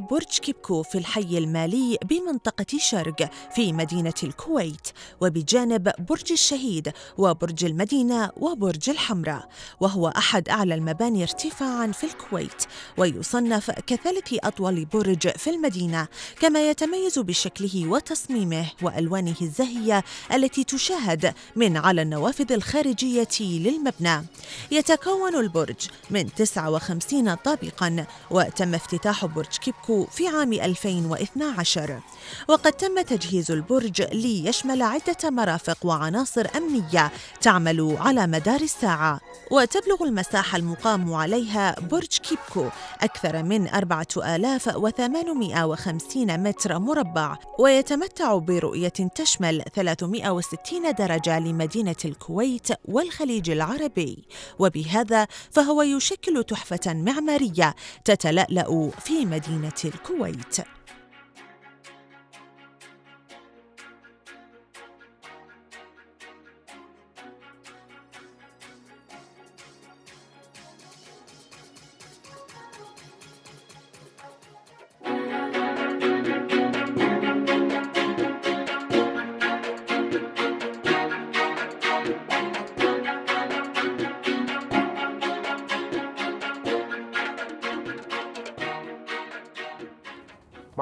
burj ki يملك في الحي المالي بمنطقة شرق في مدينة الكويت وبجانب برج الشهيد وبرج المدينة وبرج الحمراء وهو أحد أعلى المباني ارتفاعا في الكويت ويصنف كثالث أطول برج في المدينة كما يتميز بشكله وتصميمه وألوانه الزاهية التي تشاهد من على النوافذ الخارجية للمبنى يتكون البرج من 59 طابقا وتم افتتاح برج كيبكو في عام 2012 وقد تم تجهيز البرج ليشمل عدة مرافق وعناصر أمنية تعمل على مدار الساعة وتبلغ المساحة المقام عليها برج كيبكو أكثر من 4850 متر مربع ويتمتع برؤية تشمل 360 درجة لمدينة الكويت والخليج العربي وبهذا فهو يشكل تحفة معمارية تتلألأ في مدينة الكويت night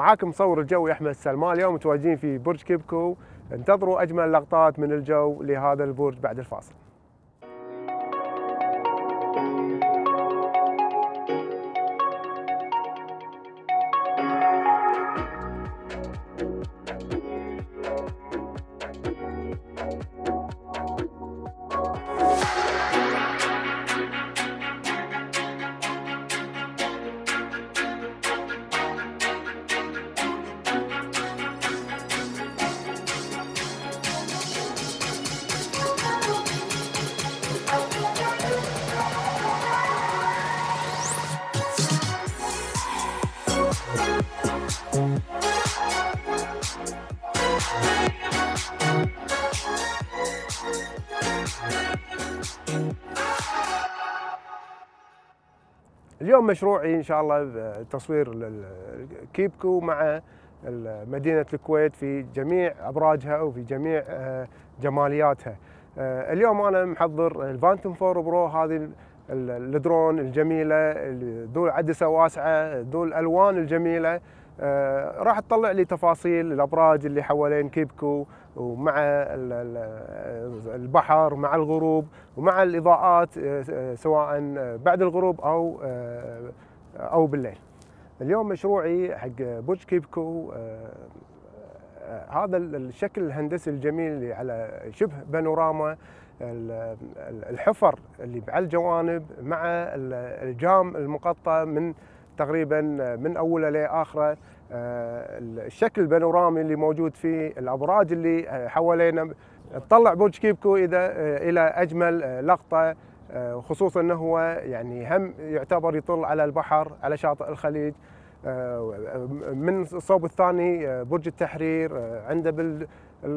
معاكم مصور الجو احمد سلمان اليوم متواجدين في برج كيبكو انتظروا اجمل لقطات من الجو لهذا البرج بعد الفاصل مشروعي ان شاء الله آه، تصوير كيبكو مع مدينه الكويت في جميع ابراجها وفي جميع آه، جمالياتها. آه، اليوم انا محضر الفانتوم 4 برو هذه الدرون الجميله ذو عدسه واسعه ذو الالوان الجميله راح تطلع لي تفاصيل الابراج اللي حوالين كيبكو ومع البحر مع الغروب ومع الاضاءات آه، آه، سواء آه، بعد الغروب او او بالليل. اليوم مشروعي حق برج كيبكو هذا الشكل الهندسي الجميل اللي على شبه بانوراما الحفر اللي على الجوانب مع الجام المقطع من تقريبا من اوله لاخره آه، الشكل البانورامي اللي موجود فيه الابراج اللي حوالينا تطلع برج كيبكو اذا آه، الى اجمل آه، لقطه خصوصا انه هو يعني هم يعتبر يطل على البحر على شاطئ الخليج من الصوب الثاني برج التحرير عنده بال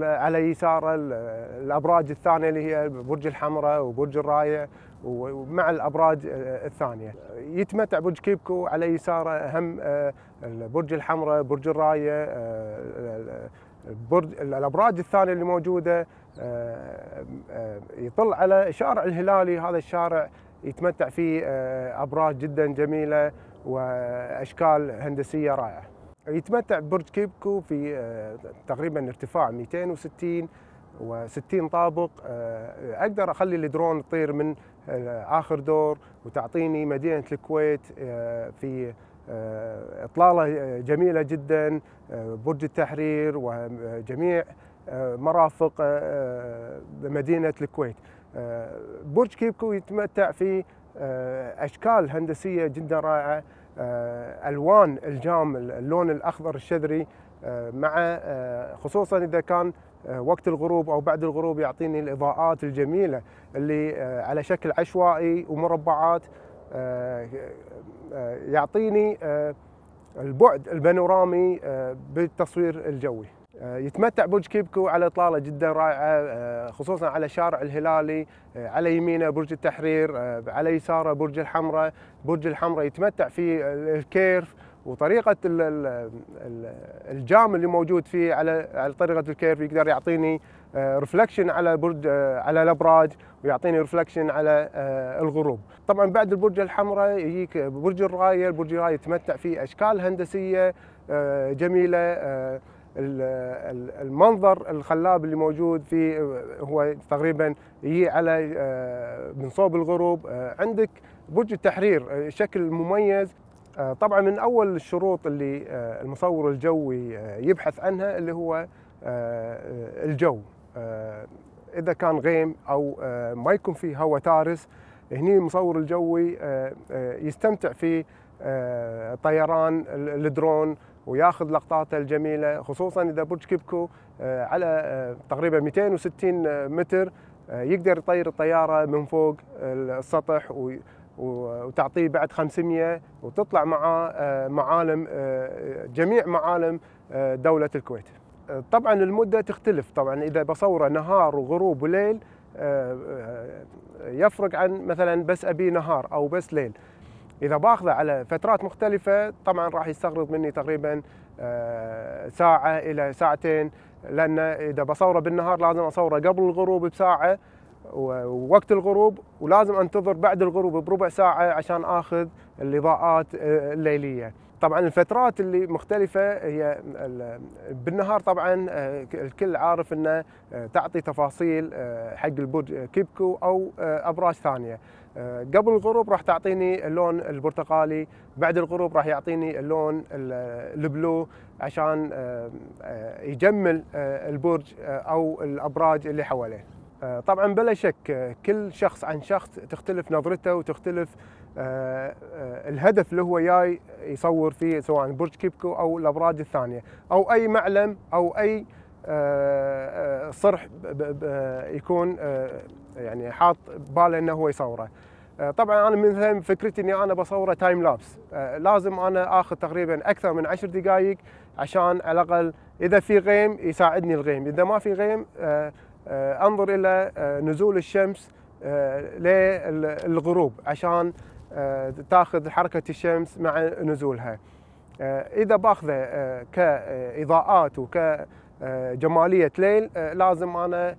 على يساره الابراج الثانيه اللي هي برج الحمراء وبرج الرايه ومع الابراج الثانيه يتمتع برج كيبكو على يساره هم آه، برج الحمراء برج الرايه آه، برج الابراج الثانيه اللي موجوده آه، يطل على شارع الهلالي هذا الشارع يتمتع فيه ابراج جدا جميله واشكال هندسيه رائعه يتمتع برج كيبكو في تقريبا ارتفاع 260 و60 طابق آه، اقدر اخلي الدرون تطير من آه، اخر دور وتعطيني مدينه الكويت آه، في اطلاله جميله جدا برج التحرير وجميع مرافق مدينه الكويت برج كيبكو يتمتع في اشكال هندسيه جدا رائعه الوان الجام اللون الاخضر الشذري مع خصوصا اذا كان آه، وقت الغروب او بعد الغروب يعطيني الاضاءات الجميله اللي آه، على شكل عشوائي ومربعات آه، يعطيني البعد البانورامي بالتصوير الجوي يتمتع برج كيبكو على اطلاله جدا رائعه خصوصا على شارع الهلالي على يمينه برج التحرير على يساره برج الحمراء برج الحمراء يتمتع في الكيرف وطريقه الجام اللي موجود فيه على على طريقه الكيرف يقدر يعطيني ريفلكشن آه، على برج آه، على الابراج ويعطيني ريفلكشن على آه، الغروب طبعا بعد البرج الحمراء يجيك برج الرايه برج الرايه يتمتع فيه اشكال هندسيه جميله المنظر الخلاب اللي موجود فيه هو تقريبا يجي على من صوب الغروب عندك برج التحرير شكل مميز آه، طبعا من اول الشروط اللي آه، المصور الجوي آه، يبحث عنها اللي هو الجو اذا كان غيم او ما يكون في هواء تارس هني المصور الجوي يستمتع في طيران الدرون وياخذ لقطاته الجميله خصوصا اذا برج كيبكو على تقريبا 260 متر يقدر يطير الطياره من فوق السطح وتعطيه بعد 500 وتطلع معاه معالم آه، جميع معالم آه، دولة الكويت طبعا المدة تختلف طبعا إذا بصوره نهار وغروب وليل آه، يفرق عن مثلا بس أبي نهار أو بس ليل إذا باخذه على فترات مختلفة طبعا راح يستغرق مني تقريبا ساعة إلى ساعتين لأن إذا بصوره بالنهار لازم أصوره قبل الغروب بساعة ووقت الغروب ولازم انتظر بعد الغروب بربع ساعه عشان اخذ الاضاءات آه، الليليه طبعا الفترات اللي مختلفة هي بالنهار طبعا آه، الكل عارف انه آه، تعطي تفاصيل حق البرج كيبكو او ابراج ثانية قبل الغروب راح تعطيني اللون البرتقالي بعد الغروب راح يعطيني اللون البلو عشان يجمل البرج او الابراج اللي حواليه آه، طبعا بلا شك آه، كل شخص عن شخص تختلف نظرته وتختلف آه، الهدف اللي هو جاي يصور فيه سواء برج كيبكو او الابراج الثانيه او اي معلم او اي صرح يكون يعني حاط باله انه هو يصوره طبعا انا من فكرتي اني انا بصوره تايم لابس لازم انا اخذ تقريبا اكثر من عشر دقائق عشان على الاقل اذا في غيم يساعدني الغيم اذا ما في غيم آه، انظر الى آه، نزول الشمس آه، للغروب عشان تاخذ حركه الشمس مع نزولها اذا باخذه كاضاءات وكجماليه ليل لازم انا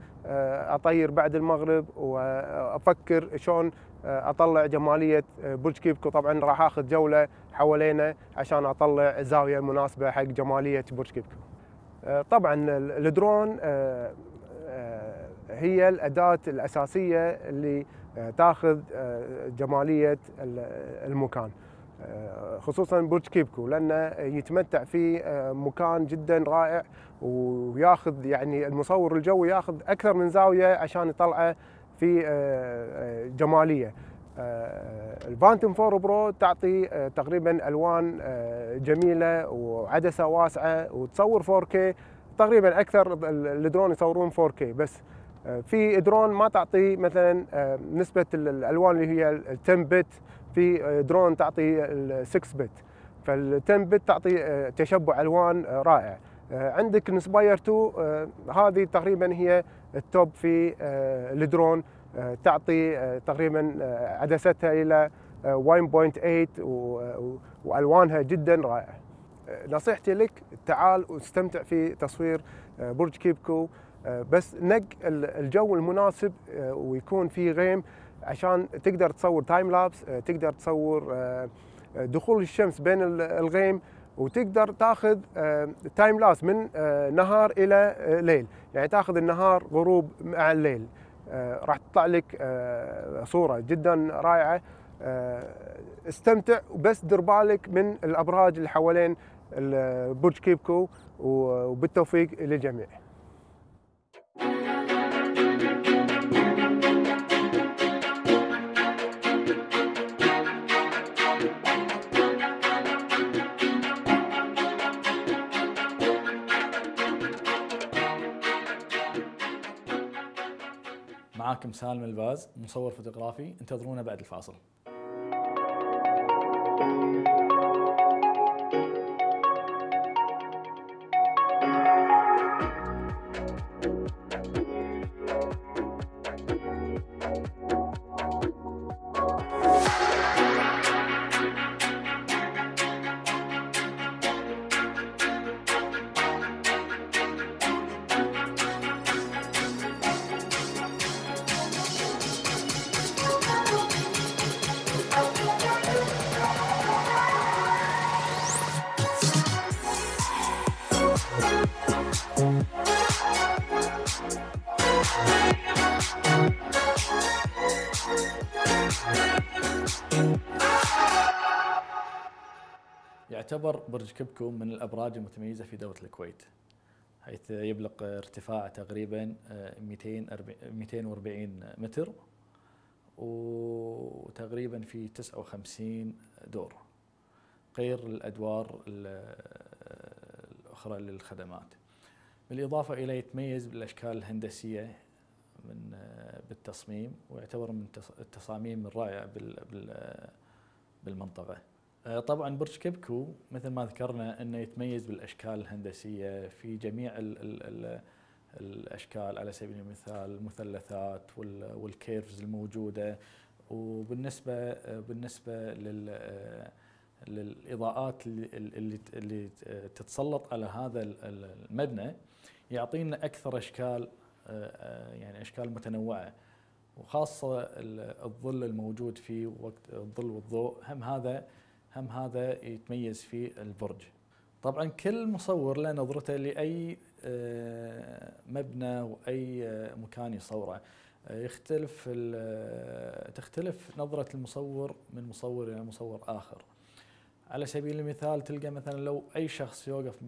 اطير بعد المغرب وافكر شلون اطلع جماليه برج كيبكو طبعا راح اخذ جوله حوالينا عشان اطلع زاويه مناسبه حق جماليه برج كيبكو طبعا الدرون آه، هي الاداه الاساسيه اللي آه، تاخذ آه، جماليه المكان خصوصا برج كيبكو لانه يتمتع في مكان جدا رائع وياخذ يعني المصور الجوي ياخذ اكثر من زاويه عشان يطلعه في جماليه الفانتوم 4 برو تعطي تقريبا الوان جميله وعدسه واسعه وتصور 4K تقريبا اكثر الدرون يصورون 4K بس آه، في درون ما تعطي مثلا آه، نسبه الالوان اللي هي 10 بت في آه، درون تعطي 6 بت فال 10 بت تعطي تشبع الوان رائع عندك انسباير 2 هذه تقريبا هي التوب في الدرون تعطي تقريبا عدستها الى 1.8 والوانها جدا رائعه نصيحتي لك تعال واستمتع في تصوير آه، برج كيبكو آه، بس نق الجو المناسب آه، ويكون في غيم عشان تقدر تصور تايم لابس تقدر تصور دخول الشمس بين الغيم وتقدر تاخذ تايم لابس من نهار الى ليل يعني تاخذ النهار غروب مع الليل راح تطلع لك صوره جدا رائعه استمتع وبس دير بالك من الابراج اللي حوالين برج كيبكو وبالتوفيق للجميع معاكم سالم الباز مصور فوتوغرافي انتظرونا بعد الفاصل يعتبر برج كبكم من الابراج المتميزه في دوله الكويت حيث يبلغ ارتفاعه تقريبا 240 آه، متر وتقريبا في 59 دور غير الادوار أخرى للخدمات بالإضافة إلى يتميز بالأشكال الهندسية من آه، بالتصميم ويعتبر من التصاميم الرائعة آه، بالمنطقة آه، طبعا برج كبكو مثل ما ذكرنا أنه يتميز بالأشكال الهندسية في جميع الـ الـ الـ الأشكال على سبيل المثال المثلثات والكيرفز الموجودة وبالنسبة بالنسبة لل للاضاءات اللي اللي تتسلط على هذا المبنى يعطينا اكثر اشكال آه، آه، يعني اشكال متنوعه وخاصه الظل الموجود فيه وقت الظل والضوء هم هذا هم هذا يتميز فيه البرج. طبعا كل مصور له نظرته لاي آه، مبنى واي مكان يصوره. يختلف تختلف نظره المصور من مصور الى مصور اخر. على سبيل المثال تلقى مثلا لو اي شخص يوقف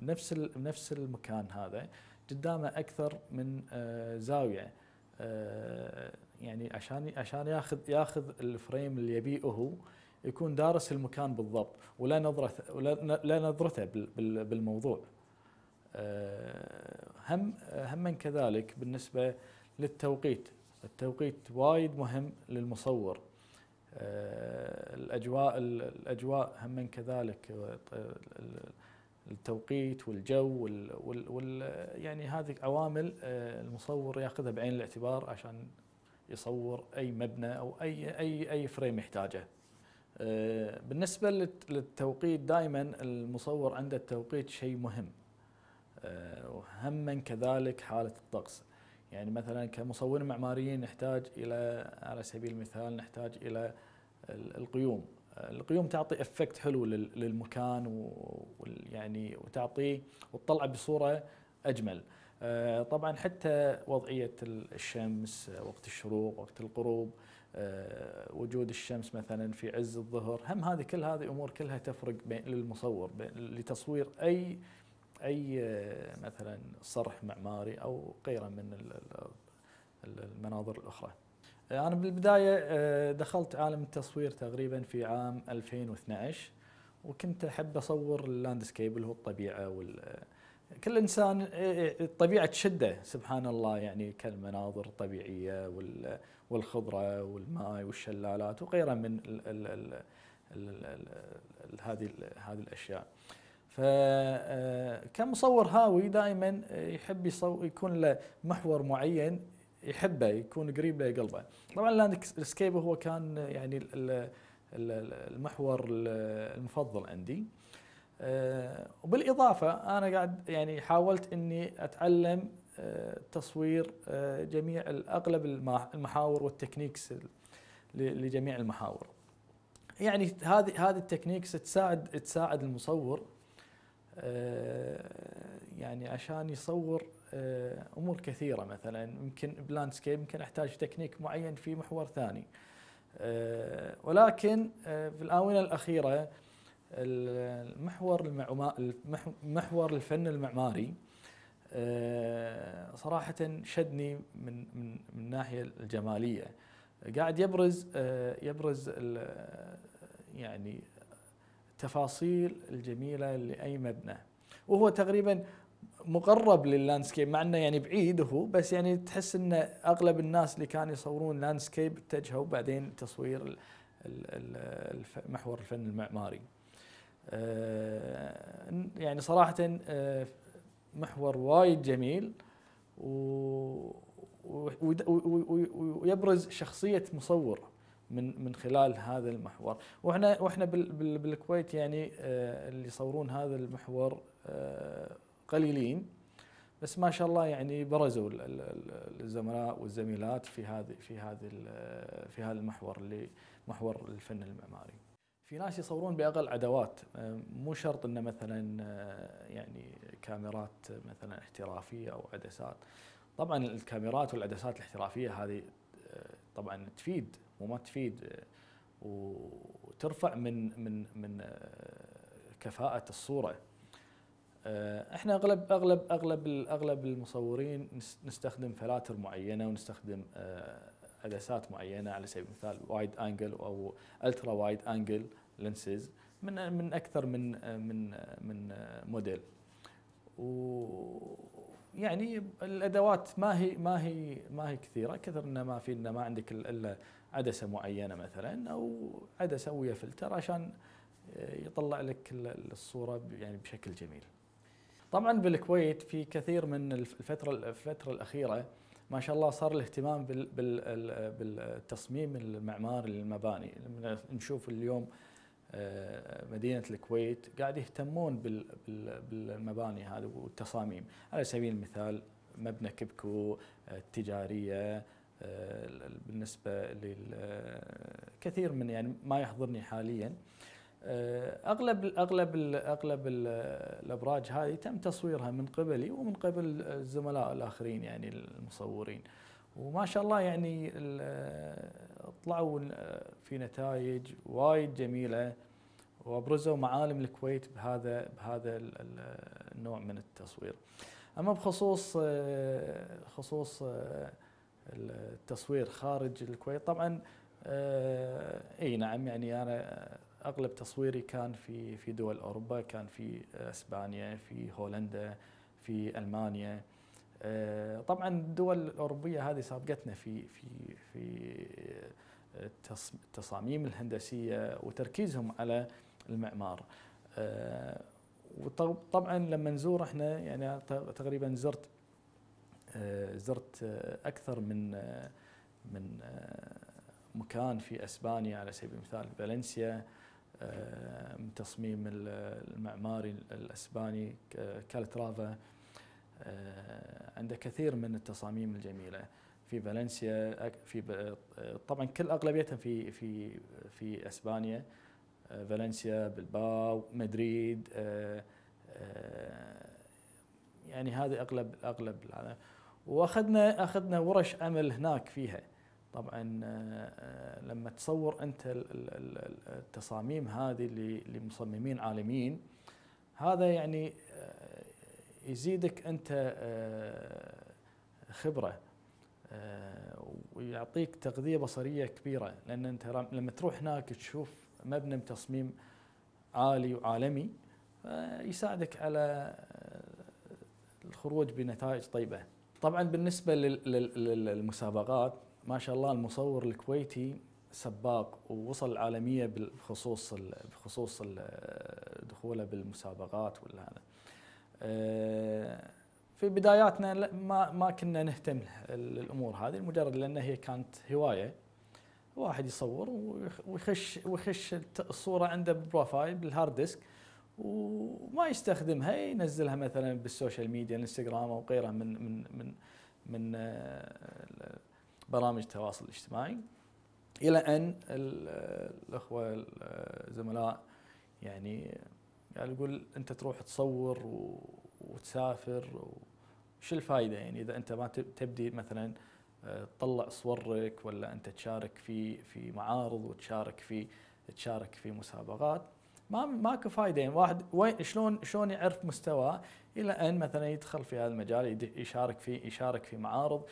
بنفس بنفس المكان هذا قدامه اكثر من آه، زاويه آه، يعني عشان عشان ياخذ ياخذ الفريم اللي يبيه هو يكون دارس المكان بالضبط ولا نظره ولا نظرته بالموضوع آه، هم هم كذلك بالنسبه للتوقيت التوقيت وايد مهم للمصور آه، الاجواء الاجواء هم كذلك التوقيت والجو وال, وال, وال يعني هذه عوامل آه، المصور ياخذها بعين الاعتبار عشان يصور اي مبنى او اي اي اي فريم يحتاجه. آه، بالنسبه للتوقيت دائما المصور عنده التوقيت شيء مهم. من كذلك حاله الطقس يعني مثلا كمصورين معماريين نحتاج الى على سبيل المثال نحتاج الى القيوم القيوم تعطي افكت حلو للمكان ويعني وتعطيه وتطلعه بصوره اجمل آه، طبعا حتى وضعيه الشمس آه، وقت الشروق وقت الغروب آه، وجود الشمس مثلا في عز الظهر هم هذه كل هذه امور كلها تفرق للمصور لتصوير اي اي مثلا صرح معماري او غيره من المناظر الاخرى. انا بالبدايه آه، دخلت عالم التصوير تقريبا في عام 2012 وكنت احب اصور اللاندسكيب اللي هو الطبيعه وال كل انسان آه، آه، الطبيعه تشده سبحان الله يعني كالمناظر الطبيعيه والخضره والماء والشلالات وغيرها من هذه هذه الاشياء. فكمصور آه، هاوي دائما آه، يحب يصور يكون له محور معين يحبه يكون قريب له قلبه طبعا لاند سكيب هو كان آه، يعني المحور المفضل عندي وبالاضافه انا قاعد يعني حاولت اني اتعلم تصوير جميع اغلب المحاور والتكنيكس لجميع المحاور يعني هذه هذه التكنيكس تساعد تساعد المصور آه، يعني عشان يصور آه، امور كثيره مثلا يمكن بلاندسكيب يمكن احتاج تكنيك معين في محور ثاني آه، ولكن في الاونه الاخيره المحور محور الفن المعماري صراحة شدني من من من الناحية الجمالية قاعد يبرز يبرز يعني التفاصيل الجميله لاي مبنى وهو تقريبا مقرب لللاندسكيب مع انه يعني بعيد هو بس يعني تحس ان اغلب الناس اللي كانوا يصورون لاندسكيب اتجهوا بعدين تصوير محور الفن المعماري. آه، يعني صراحه آه، محور وايد جميل ويبرز شخصيه مصور من من خلال هذا المحور واحنا واحنا بالكويت يعني آه، اللي يصورون هذا المحور آه، قليلين بس ما شاء الله يعني برزوا الزملاء والزميلات في هذه في هذه آه، في هذا المحور اللي محور الفن المعماري. في ناس يصورون باقل ادوات مو شرط انه مثلا يعني كاميرات مثلا احترافيه او عدسات. طبعا الكاميرات والعدسات الاحترافيه هذه طبعا تفيد وما تفيد وترفع من من من آه، كفاءة الصورة آه، احنا اغلب اغلب اغلب اغلب المصورين نستخدم فلاتر معينه ونستخدم عدسات آه، معينه على سبيل المثال وايد انجل او الترا وايد انجل لينسز من من اكثر من من من موديل يعني الادوات ما هي ما هي ما هي كثيره كثر انه ما في ان ما عندك الا عدسه معينه مثلا او عدسه ويا فلتر عشان آه، يطلع لك الصوره يعني بشكل جميل. طبعا بالكويت في كثير من الفتره الفتره الاخيره ما شاء الله صار الاهتمام بالتصميم المعماري للمباني نشوف اليوم مدينه الكويت قاعد يهتمون بالمباني هذه والتصاميم على سبيل المثال مبنى كبكو التجاريه بالنسبه للكثير من يعني ما يحضرني حاليا اغلب اغلب اغلب الابراج هذه تم تصويرها من قبلي ومن قبل الزملاء الاخرين يعني المصورين. وما شاء الله يعني طلعوا في نتائج وايد جميله وابرزوا معالم الكويت بهذا بهذا النوع من التصوير. اما بخصوص خصوص التصوير خارج الكويت طبعا آه، اي نعم يعني انا اغلب تصويري كان في في دول اوروبا كان في اسبانيا في هولندا في المانيا آه، طبعا الدول الاوروبيه هذه سابقتنا في في في آه، التصاميم الهندسيه وتركيزهم على المعمار آه، وطبعا لما نزور احنا يعني تقريبا زرت زرت اكثر من من مكان في اسبانيا على سبيل المثال فالنسيا من تصميم المعماري الاسباني كالترافا آه، عنده كثير من التصاميم الجميله في فالنسيا في آه، طبعا كل اغلبيتها في في في اسبانيا آه، فالنسيا بلباو مدريد يعني هذه اغلب اغلب العالم واخذنا اخذنا ورش عمل هناك فيها طبعا لما تصور انت التصاميم هذه لمصممين عالميين هذا يعني يزيدك انت آه، خبره آه، ويعطيك تغذيه بصريه كبيره لان انت لما تروح هناك تشوف مبنى بتصميم عالي وعالمي آه، يساعدك على الخروج بنتائج طيبه. طبعا بالنسبه للمسابقات ما شاء الله المصور الكويتي سباق ووصل العالميه بخصوص بخصوص دخوله بالمسابقات ولا هذا. آه، في بداياتنا ما ما كنا نهتم للامور هذه مجرد لان هي كانت هوايه واحد يصور ويخش ويخش الصوره عنده بروفايل بالهارد ديسك وما يستخدمها ينزلها مثلا بالسوشيال ميديا الانستغرام او غيره من من من من آه، برامج التواصل الاجتماعي الى ان الاخوه الزملاء آه، يعني يعني يقول انت تروح تصور وتسافر وش الفائده يعني اذا انت ما تبدي مثلا آه، تطلع صورك ولا انت تشارك في في معارض وتشارك في تشارك في مسابقات ما ماكو فائده يعني واحد وين شلون شلون يعرف مستواه الى ان مثلا يدخل في هذا المجال يشارك في يشارك في معارض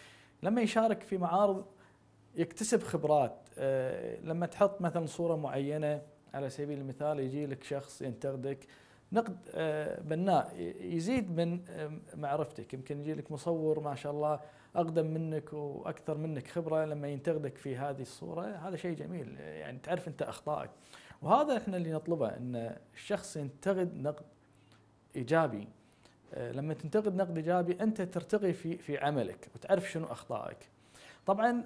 لما يشارك في معارض يكتسب خبرات آه، لما تحط مثلا صوره معينه على سبيل المثال يجي لك شخص ينتقدك نقد آه، بناء يزيد من آه، معرفتك يمكن يجي لك مصور ما شاء الله اقدم منك واكثر منك خبره لما ينتقدك في هذه الصوره هذا شيء جميل يعني تعرف انت اخطائك وهذا احنا اللي نطلبه ان الشخص ينتقد نقد ايجابي آه، لما تنتقد نقد ايجابي انت ترتقي في في عملك وتعرف شنو اخطائك طبعا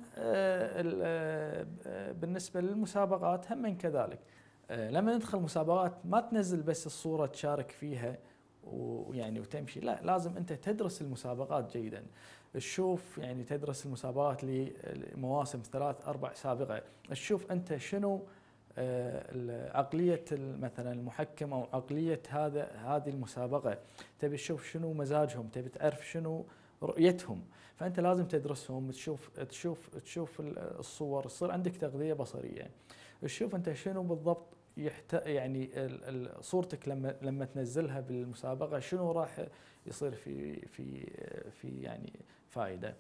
بالنسبه للمسابقات هم كذلك آه، لما ندخل مسابقات ما تنزل بس الصوره تشارك فيها ويعني وتمشي لا لازم انت تدرس المسابقات جيدا تشوف يعني تدرس المسابقات لمواسم ثلاث اربع سابقه تشوف انت شنو آه، عقليه مثلا المحكم او عقليه هذا هذه المسابقه تبي تشوف شنو مزاجهم تبي تعرف شنو رؤيتهم فانت لازم تدرسهم تشوف تشوف تشوف الصور تصير عندك تغذيه بصريه شوف انت شنو بالضبط يحت... يعني صورتك لما لما تنزلها بالمسابقه شنو راح يصير في في في يعني فائده.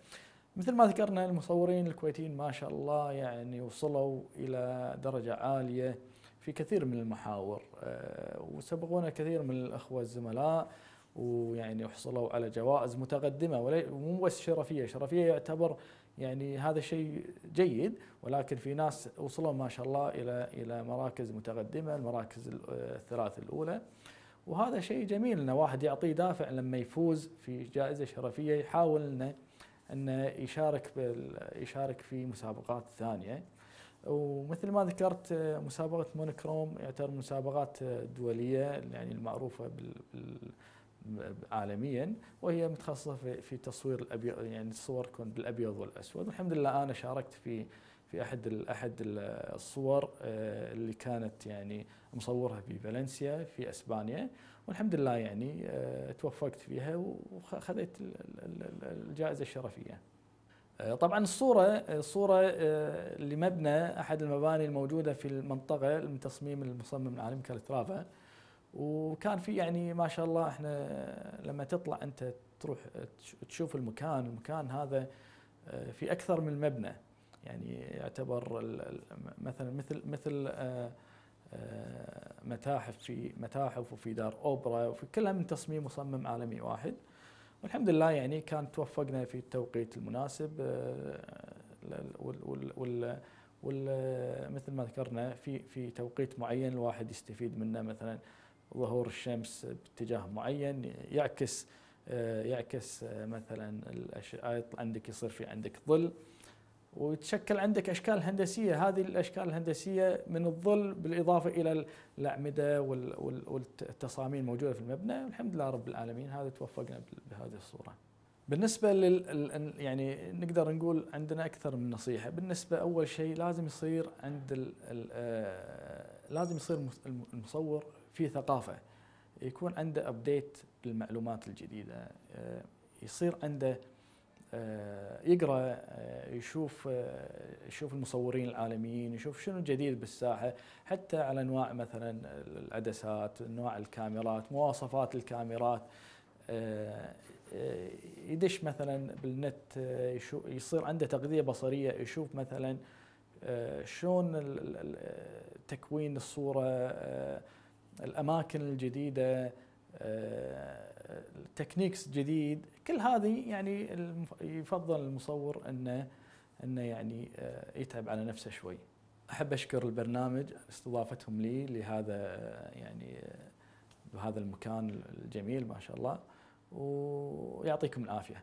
مثل ما ذكرنا المصورين الكويتيين ما شاء الله يعني وصلوا الى درجه عاليه في كثير من المحاور آه، وسبقونا كثير من الاخوه الزملاء ويعني حصلوا على جوائز متقدمه ومو بس شرفيه، شرفيه يعتبر يعني هذا شيء جيد ولكن في ناس وصلوا ما شاء الله الى الى مراكز متقدمه المراكز الثلاث الاولى وهذا شيء جميل ان واحد يعطيه دافع لما يفوز في جائزه شرفيه يحاول انه انه يشارك يشارك في مسابقات ثانيه ومثل ما ذكرت مسابقه مونوكروم يعتبر مسابقات دوليه يعني المعروفه بال عالميا وهي متخصصه في تصوير الابيض يعني الصور تكون بالابيض والاسود والحمد لله انا شاركت في في احد احد الصور آه، اللي كانت يعني مصورها في فالنسيا في اسبانيا والحمد لله يعني آه، توفقت فيها وخذيت الجائزه الشرفيه. آه، طبعا الصوره الصوره لمبنى احد المباني الموجوده في المنطقه من تصميم المصمم العالمي كالترافا وكان في يعني ما شاء الله احنا لما تطلع انت تروح تشوف المكان المكان هذا آه، في اكثر من مبنى يعني يعتبر مثلا مثل مثل آه، آه، متاحف في متاحف وفي دار اوبرا وفي كلها من تصميم مصمم عالمي واحد والحمد لله يعني كان توفقنا في التوقيت المناسب وال وال مثل ما ذكرنا في في توقيت معين الواحد يستفيد منه مثلا ظهور الشمس باتجاه معين يعكس آه، يعكس آه، مثلا يطلع آية عندك يصير في عندك ظل وتشكل عندك اشكال هندسيه هذه الاشكال الهندسيه من الظل بالاضافه الى الاعمده والتصاميم الموجوده في المبنى الحمد لله رب العالمين هذا توفقنا بهذه الصوره بالنسبه لل يعني نقدر نقول عندنا اكثر من نصيحه بالنسبه اول شيء لازم يصير عند آه، لازم يصير المصور في ثقافه يكون عنده ابديت للمعلومات الجديده آه، يصير عنده آه، يقرا آه، يشوف يشوف المصورين العالميين يشوف شنو الجديد بالساحه حتى على انواع مثلا العدسات انواع الكاميرات مواصفات الكاميرات يدش مثلا بالنت يصير عنده تغذيه بصريه يشوف مثلا شلون تكوين الصوره الاماكن الجديده التكنيكس آه، جديد كل هذه يعني يفضل المصور انه انه يعني آه، يتعب على نفسه شوي. احب اشكر البرنامج استضافتهم لي لهذا آه، يعني بهذا المكان الجميل ما شاء الله ويعطيكم العافيه.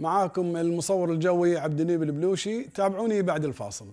معاكم المصور الجوي عبد النيب البلوشي تابعوني بعد الفاصل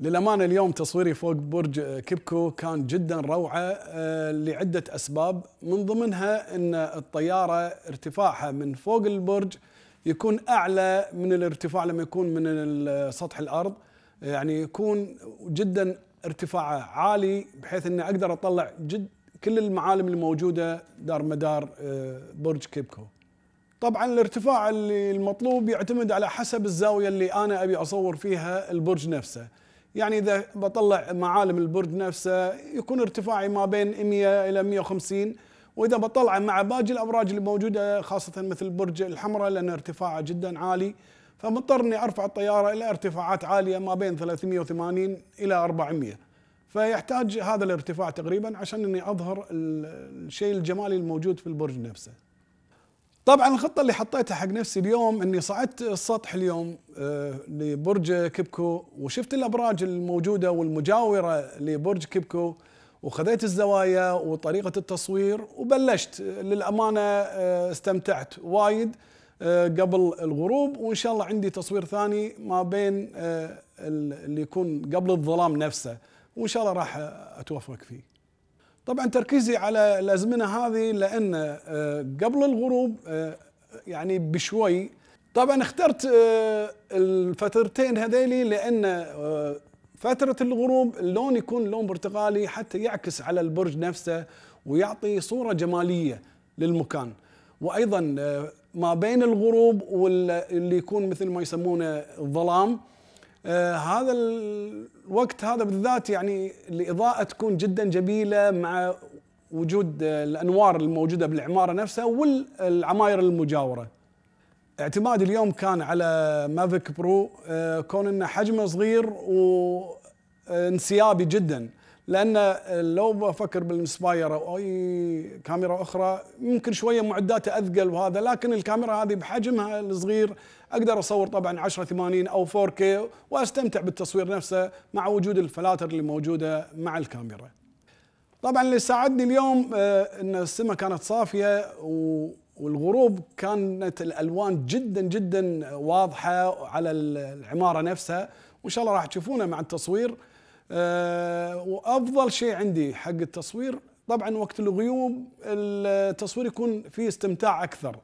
للأمانة اليوم تصويري فوق برج كيبكو كان جدا روعة آه، لعدة أسباب من ضمنها أن الطيارة ارتفاعها من فوق البرج يكون أعلى من الارتفاع لما يكون من سطح الأرض يعني يكون جدا ارتفاعه عالي بحيث أني أقدر أطلع جد كل المعالم الموجودة دار مدار آه، برج كيبكو طبعا الارتفاع اللي المطلوب يعتمد على حسب الزاوية اللي أنا أبي أصور فيها البرج نفسه يعني اذا بطلع معالم البرج نفسه يكون ارتفاعي ما بين 100 الى 150 واذا بطلعه مع باقي الابراج اللي موجوده خاصه مثل برج الحمراء لان ارتفاعه جدا عالي فمضطر اني ارفع الطياره الى ارتفاعات عاليه ما بين 380 الى 400 فيحتاج هذا الارتفاع تقريبا عشان اني اظهر الشيء الجمالي الموجود في البرج نفسه طبعا الخطه اللي حطيتها حق نفسي اليوم اني صعدت السطح اليوم آه، لبرج كبكو وشفت الابراج الموجوده والمجاوره لبرج كبكو وخذيت الزوايا وطريقه التصوير وبلشت للامانه آه، استمتعت وايد آه، قبل الغروب وان شاء الله عندي تصوير ثاني ما بين اللي يكون قبل الظلام نفسه وان شاء الله راح اتوفق فيه طبعا تركيزي على الازمنه هذه لان آه، قبل الغروب آه، يعني بشوي طبعا اخترت آه، الفترتين هذيلي لان فترة الغروب اللون يكون لون برتقالي حتى يعكس على البرج نفسه ويعطي صورة جمالية للمكان وأيضا ما بين الغروب واللي يكون مثل ما يسمونه الظلام آه هذا الوقت هذا بالذات يعني الاضاءه تكون جدا جميله مع وجود آه، الانوار الموجوده بالعماره نفسها والعماير المجاوره. اعتمادي اليوم كان على مافيك برو آه كون انه حجمه صغير وانسيابي آه، جدا لان لو بفكر بالانسباير او اي كاميرا اخرى ممكن شويه معداته اثقل وهذا لكن الكاميرا هذه بحجمها الصغير اقدر اصور طبعا 10 80 او 4K واستمتع بالتصوير نفسه مع وجود الفلاتر اللي موجوده مع الكاميرا. طبعا اللي ساعدني اليوم آه، ان السماء كانت صافيه والغروب كانت الالوان جدا جدا واضحه على العماره نفسها وان شاء الله راح تشوفونه مع التصوير آه، وافضل شيء عندي حق التصوير طبعا وقت الغيوم التصوير يكون فيه استمتاع اكثر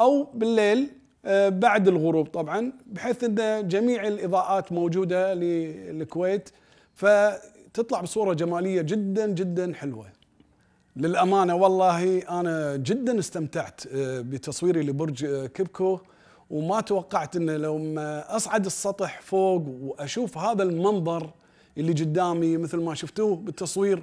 او بالليل آه، بعد الغروب طبعا بحيث ان جميع الاضاءات موجوده للكويت فتطلع بصوره جماليه جدا جدا حلوه. للامانه والله انا جدا استمتعت آه، بتصويري لبرج آه، كبكو وما توقعت انه لما اصعد السطح فوق واشوف هذا المنظر اللي قدامي مثل ما شفتوه بالتصوير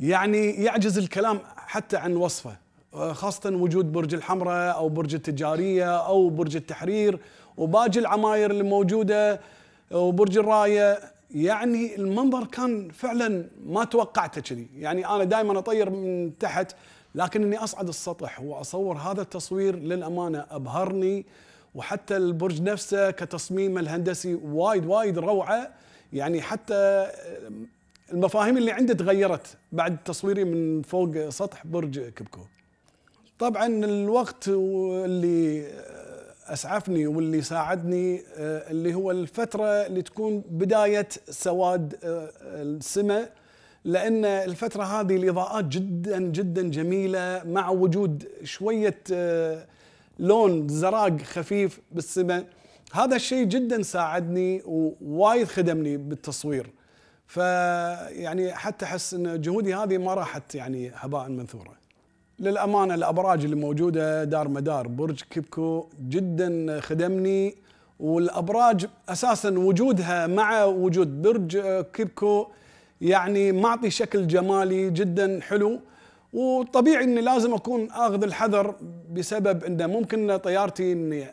يعني يعجز الكلام حتى عن وصفه. خاصة وجود برج الحمراء أو برج التجارية أو برج التحرير وباقي العماير الموجودة وبرج الراية يعني المنظر كان فعلا ما توقعته كذي يعني أنا دائما أطير من تحت لكن اني اصعد السطح واصور هذا التصوير للامانه ابهرني وحتى البرج نفسه كتصميمه الهندسي وايد وايد روعه يعني حتى المفاهيم اللي عندي تغيرت بعد تصويري من فوق سطح برج كبكو طبعا الوقت اللي اسعفني واللي ساعدني آه، اللي هو الفتره اللي تكون بدايه سواد آه، السماء لان الفتره هذه الاضاءات جدا جدا جميله مع وجود شويه آه، لون زراق خفيف بالسماء هذا الشيء جدا ساعدني ووايد خدمني بالتصوير فيعني حتى احس ان جهودي هذه ما راحت يعني هباء منثوره للامانه الابراج اللي موجوده دار مدار برج كبكو جدا خدمني والابراج اساسا وجودها مع وجود برج كبكو يعني معطي شكل جمالي جدا حلو وطبيعي اني لازم اكون اخذ الحذر بسبب انه ممكن طيارتي اني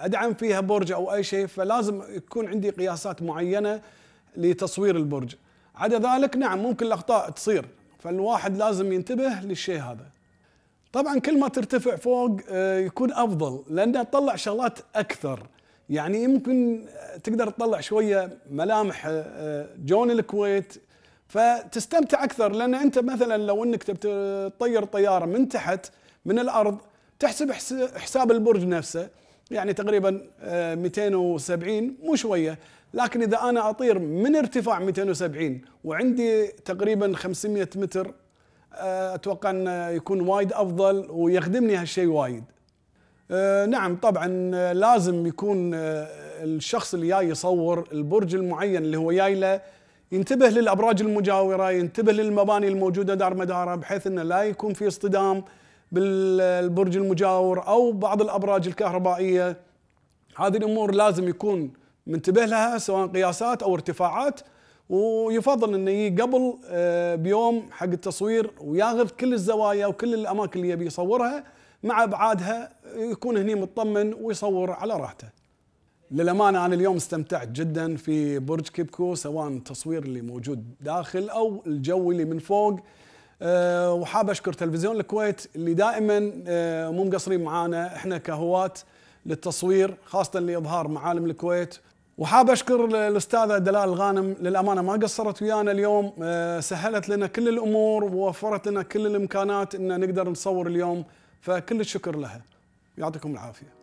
ادعم فيها برج او اي شيء فلازم يكون عندي قياسات معينه لتصوير البرج. عدا ذلك نعم ممكن الاخطاء تصير فالواحد لازم ينتبه للشيء هذا. طبعا كل ما ترتفع فوق آه، يكون افضل لانها تطلع شغلات اكثر يعني يمكن آه، تقدر تطلع شويه ملامح آه، جون الكويت فتستمتع اكثر لان انت مثلا لو انك تطير طياره من تحت من الارض تحسب حساب البرج نفسه يعني تقريبا 270 مو شويه لكن اذا انا اطير من ارتفاع 270 وعندي تقريبا 500 متر آه، اتوقع انه يكون وايد افضل ويخدمني هالشيء وايد. آه، نعم طبعا آه، لازم يكون الشخص اللي جاي يصور البرج المعين اللي هو جاي له ينتبه للابراج المجاوره، ينتبه للمباني الموجوده دار مداره بحيث انه لا يكون في اصطدام بالبرج المجاور او بعض الابراج الكهربائيه. هذه الامور لازم يكون منتبه لها سواء قياسات او ارتفاعات ويفضل انه يجي قبل آه، بيوم حق التصوير وياخذ كل الزوايا وكل الاماكن اللي يبي يصورها مع ابعادها يكون هني مطمن ويصور على راحته. للامانه انا اليوم استمتعت جدا في برج كيبكو سواء التصوير اللي موجود داخل او الجو اللي من فوق آه، وحاب اشكر تلفزيون الكويت اللي دائما آه، مو مقصرين معانا احنا كهواة للتصوير خاصه لاظهار معالم الكويت وحاب اشكر الاستاذه دلال الغانم للامانه ما قصرت ويانا اليوم آه، سهلت لنا كل الامور ووفرت لنا كل الامكانات ان نقدر نصور اليوم فكل الشكر لها يعطيكم العافيه